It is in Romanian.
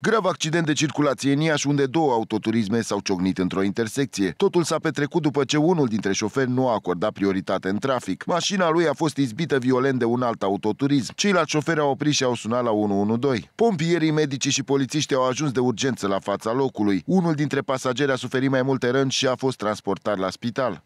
Grav accident de circulație în Iași, unde două autoturisme s-au ciocnit într-o intersecție. Totul s-a petrecut după ce unul dintre șoferi nu a acordat prioritate în trafic. Mașina lui a fost izbită violent de un alt autoturism. Ceilalți șoferi au oprit și au sunat la 112. Pompierii, medicii și polițiștii au ajuns de urgență la fața locului. Unul dintre pasageri a suferit mai multe răni și a fost transportat la spital.